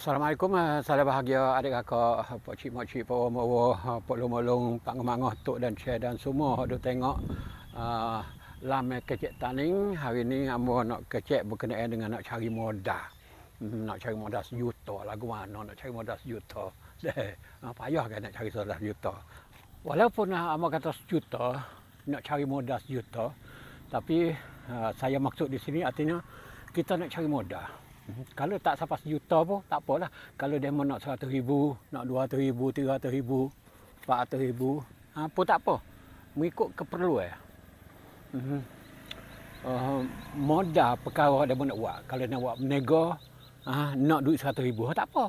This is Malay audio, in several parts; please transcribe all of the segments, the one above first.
Assalamualaikum, eh, salam bahagia adik kakak, eh, pak cik mak cik, pak wong mak wong, eh, pak lumo lung, pak ngemangoh tok dan cik dan semua hok tengok uh, lame kecek taning hari ini ambo nak kecek berkenaan dengan nak cari modal. Hmm, nak cari modal sejuta lagu mana nak cari modal sejuta. Deh, ah, yah kan nak cari modal sejuta. Walaupun nak ambo kata sejuta nak cari modal sejuta, tapi uh, saya maksud di sini artinya kita nak cari modal. Mhm. Kalau tak sampai sejuta pun tak apalah. Kalau dia mau nak seratus ribu, nak dua ribu, tiga ribu, empat ribu. Ha, pun tak apa. Mengikut keperluan. Ya. Uh, modal perkara dia mau nak buat. Kalau dia nak buat menega, ha, nak duit seratus ribu, ha, tak apa.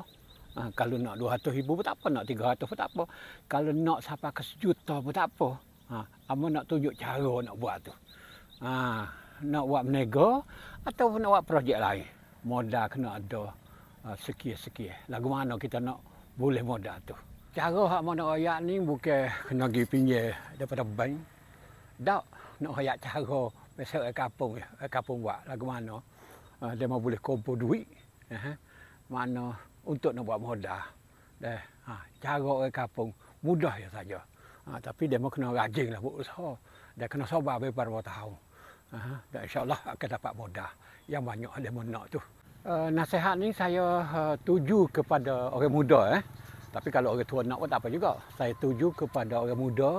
Ha, kalau nak dua ribu pun tak apa. Nak tiga ribu, pun tak apa. Kalau nak sampai ke sejuta pun tak apa. Ha, Amo nak tunjuk cara nak buat tu. Ha, nak buat menega atau nak buat projek lain modal kena ada uh, sekian-sekian. Lagu mana kita nak boleh modal tu. Cara hak mana rakyat ni bukan kena pergi pinjam daripada bank. Tak nak rakyat cara pasal ke kampung ya, kampung buat lagu mana. Uh, dia mau boleh kumpul duit. Uh, mana untuk nak buat modal. Dah ha, cara ke kampung mudah ya saja. Ha, tapi dia mau kena rajin lah buat usaha. Dia kena sabar beberapa tahun. Aha, insyaallah akan dapat modal yang banyak oleh monok tu. Uh, nasihat ni saya uh, tuju kepada orang muda eh. Tapi kalau orang tua nak pun tak apa juga. Saya tuju kepada orang muda.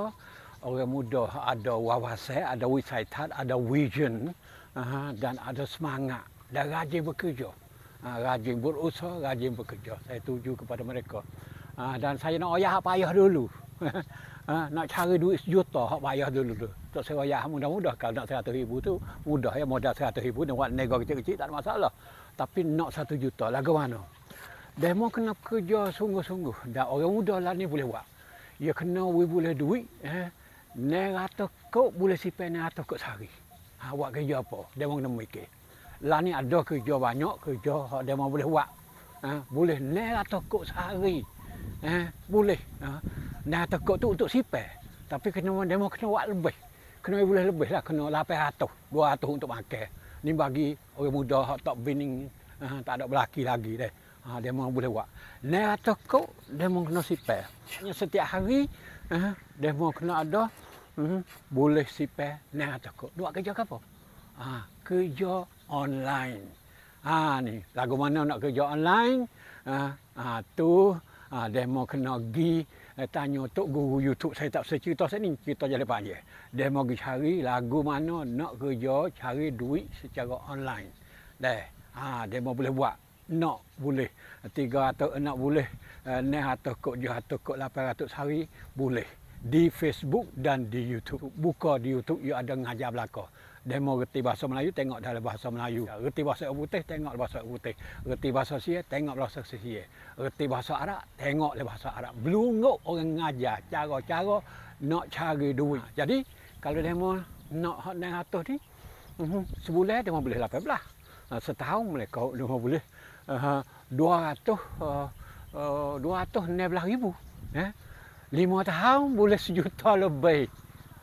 Orang muda ada wawasan, ada wisaitan, ada vision uh, dan ada semangat dan rajin bekerja. Uh, rajin berusaha, rajin bekerja. Saya tuju kepada mereka. Uh, dan saya nak ayah apa ayah dulu. ha, nak cari duit sejuta hak bayar dulu tu. Tak sewa ya mudah-mudah kalau nak 100 ribu tu mudah ya modal 100 ribu nak buat nego kecil-kecil tak ada masalah. Tapi nak 1 juta lah ke mana? Demo kena kerja sungguh-sungguh. Dan orang muda lah ni boleh buat. Ya kena we boleh duit eh. Ne rata kok boleh sipai ne rata kok sehari. Ha, buat kerja apa? Demo kena mikir. Lah ni ada kerja banyak, kerja hak demo boleh buat. Ha, boleh ne rata kok sehari. Eh, boleh. Ha. Nah tekuk tu untuk sipir. Tapi kena demo kena buat lebih. Kena boleh lebih lah. Kena dua 200 untuk makan. Ni bagi orang muda yang tak bining. Uh, eh, tak ada belaki lagi deh. Ha, dia mau boleh buat. Nah tekuk, dia mau kena sipir. Setiap hari, uh, dia mau kena ada. Uh, boleh sipir. Nah tekuk. dua kerja ke apa? Ha, kerja online. Ha, ni, lagu mana nak kerja online? Ha, ha, tu, ha, dia mau kena pergi eh, tanya tok guru YouTube saya tak cerita ni cerita jalan panjang. Dia mahu cari lagu mana nak kerja cari duit secara online. Dah. Ha dia mahu boleh buat. Nak boleh. tiga atau nak boleh eh, atau kok 7 atau kok 800 sehari boleh di Facebook dan di YouTube. Buka di YouTube you ada ngajar belakang demo reti bahasa Melayu tengok dalam bahasa Melayu. Reti bahasa putih tengok bahasa putih. Reti bahasa Sia tengok bahasa Sia. Reti bahasa Arab tengok dalam bahasa Arab. Belum Belunguk orang ngajar cara-cara nak cari duit. jadi kalau demo nak hot dan atas ni uh-huh, sebulan ha, demo boleh 18. Ha, setahun mereka demo boleh uh, 200 uh, uh, 216 ribu. Eh? Lima tahun boleh sejuta lebih.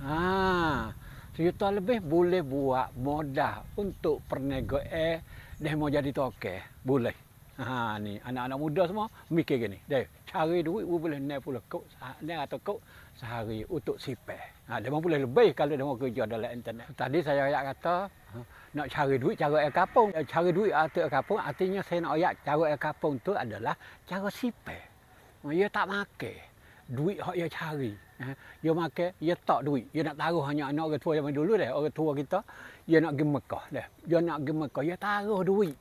Ha sejuta lebih boleh buat modal untuk perniagaan eh, dia mau jadi toke boleh ha ni anak-anak muda semua mikir gini dia cari duit boleh naik pula kok naik atau kok sehari untuk sipe. ha dia mau boleh lebih kalau dia mau kerja dalam internet tadi saya ayat kata ha, nak cari duit cara air kapung eh, cari duit atau air kapung artinya saya nak ayat cara air kapung tu adalah cara sipe. dia oh, ya, tak makan duit hak ia cari. Eh. Ia makan, ia tak duit. Ia nak taruh hanya anak orang tua zaman dulu dah. Orang tua kita, ia nak pergi Mekah dah. Ia nak pergi Mekah, ia taruh duit.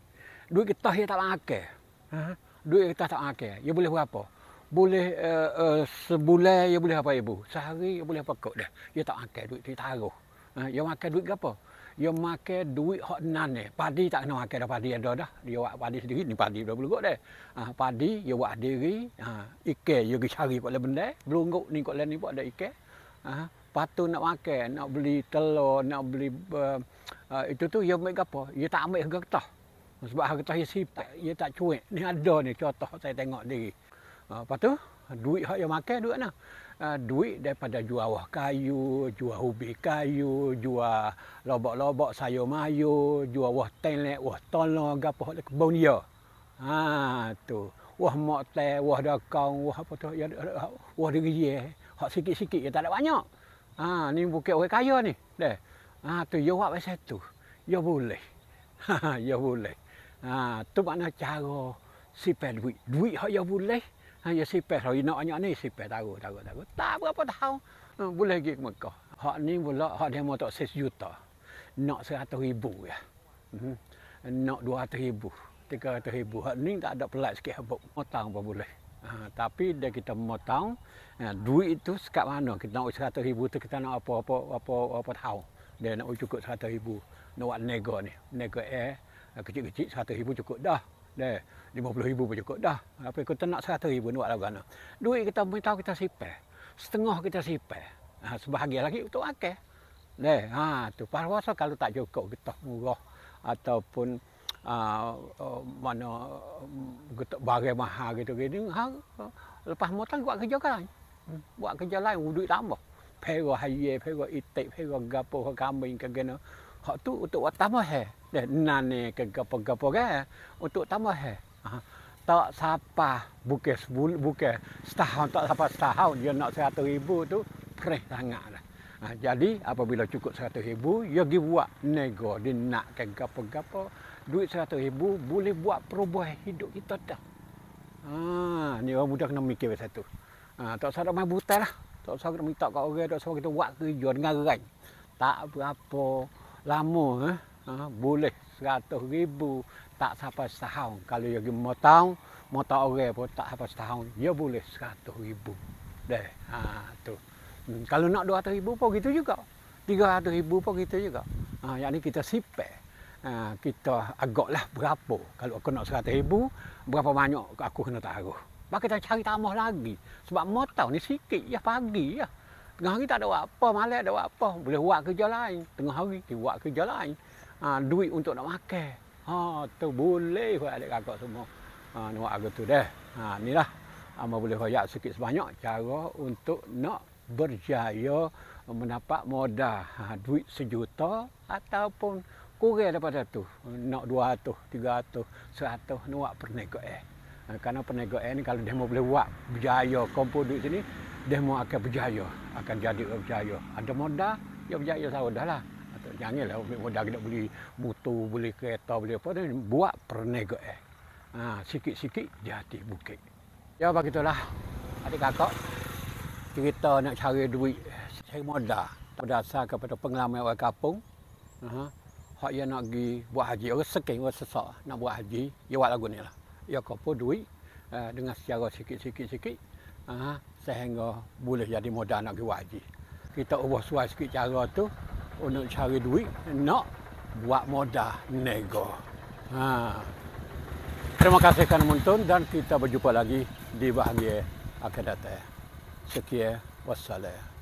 Duit kita ia tak makan. Eh, duit kita tak makan. Ia boleh berapa? Boleh uh, uh, sebulan, ia boleh apa ibu? Sehari, ia boleh apa kot dah. Ia tak makan duit, ia taruh. Eh. makan duit ke apa? dia make duit hak nan ni. Padi tak kena make dah padi ada dah. Dia buat padi sendiri ni padi dah belugok dah. Ha, padi dia buat diri, ha, ike dia pergi cari kat le benda, belugok ni kat le ni buat ada ike. Ha, patu nak make, nak beli telur, nak beli uh, uh, itu tu dia ambil apa? Dia tak ambil harga kertas. Sebab harga kertas dia sipat, dia tak cuek. Ni ada ni contoh saya tengok diri. Ha, patu duit hak dia make duit nah uh, duit daripada jual wah kayu, jual ubi kayu, jual lobok-lobok sayur mayu, jual wah telek, wah tolong, gapo hok kebun dia. Ha tu. Wah mak teh, wah dakau, wah apa tu ya wah degi eh. Hak sikit-sikit ya tak ada banyak. Ha ni bukit orang kaya ni. Deh. Ha tu yo ya buat macam tu. Yo ya boleh. Ha ya yo boleh. Ha tu makna cara sipel duit. Duit hak yo boleh. Hanya sipeh tahu. Inak anak ni sipeh tahu, tahu, tahu. Tak berapa tahu. boleh pergi ke Mekah. Hak ni pula, hak dia mahu tak juta. Nak seratus ribu ya. Nak dua ratus ribu. Tiga ratus ribu. Hak ni tak ada pelat sikit. Habuk. Motang pun boleh. Ha, tapi dia kita motong ya, duit itu sekat mana kita nak seratus ribu tu kita nak apa apa apa apa tahu dia nak cukup seratus ribu nak buat nego ni nego eh kecil-kecil seratus ribu cukup dah deh RM50,000 pun cukup dah. Apa kita nak RM100,000 buat lah gana. Duit kita tahu kita sipai. Setengah kita sipai. Ha, sebahagian lagi untuk akal. Deh, ha, tu parwasa kalau tak cukup kita murah. Ataupun ha, mana kita bagai maha gitu. gitu. Ha, lepas motang buat kerja kan. Hmm, buat kerja lain, duit tambah. Pera haye, pera itik, pera gapo, kambing, kagena. Hak tu untuk watamah. Hei. Eh deh nane ke gapo gapo ke untuk tambah eh tak sapa buka sebul buka setahun tak sapa setahun dia nak seratus ribu tu perih sangat lah ha, jadi apabila cukup seratus ribu dia pergi buat nego dia nak ke gapo gapo duit seratus ribu boleh buat perubahan hidup kita dah ha, ni orang muda nak mikir pasal tu ha, tak sarap main buta lah tak usah kita minta kat orang, tak usah kita buat kerja dengan gerai. Tak apa lama. Eh? ha, boleh seratus ribu tak sampai setahun. Kalau dia mau tahu, mau tahu orang pun tak sampai setahun, dia ya boleh seratus ribu. Deh, ha, tu. Hmm, kalau nak dua ratus ribu pun gitu juga. tiga ratus ribu pun gitu juga. Ha, yang ni kita sipek. Ha, kita agaklah berapa. Kalau aku nak seratus ribu, berapa banyak aku kena taruh. Maka kita cari tamah lagi. Sebab mau tahu ni sikit ya pagi ya. Tengah hari tak ada apa, malam ada apa. Boleh buat kerja lain. Tengah hari, dia buat kerja lain ha, duit untuk nak makan. Ha, tu boleh buat adik kakak semua. Ha, ni buat aku tu deh. Ha, ni lah. Amba boleh royak sikit sebanyak cara untuk nak berjaya mendapat modal ha, duit sejuta ataupun kurang daripada tu. Nak dua ratus, tiga ratus, seratus ni buat perniagaan. Eh. Ha, kerana perniagaan ni kalau demo boleh buat berjaya kumpul duit sini, demo akan berjaya. Akan jadi berjaya. Ada modal, ya berjaya sahur atau janganlah modal kita beli butuh, beli kereta, beli apa tu buat perniagaan. Ha, sikit-sikit jadi bukit. Ya bagi itulah adik kakak cerita nak cari duit cari modal berdasar kepada pengalaman orang kampung. Ha. Hak yang nak pergi buat haji, orang sekin, orang sesak nak buat haji, ya buat lagu ni lah. Ya kau duit ha, dengan secara sikit-sikit-sikit sehingga boleh jadi modal nak pergi buat haji. Kita ubah suai sikit cara tu, untuk cari duit nak buat modal nego. Ha. Terima kasih kerana menonton dan kita berjumpa lagi di bahagian akan datang. Sekian wassalam.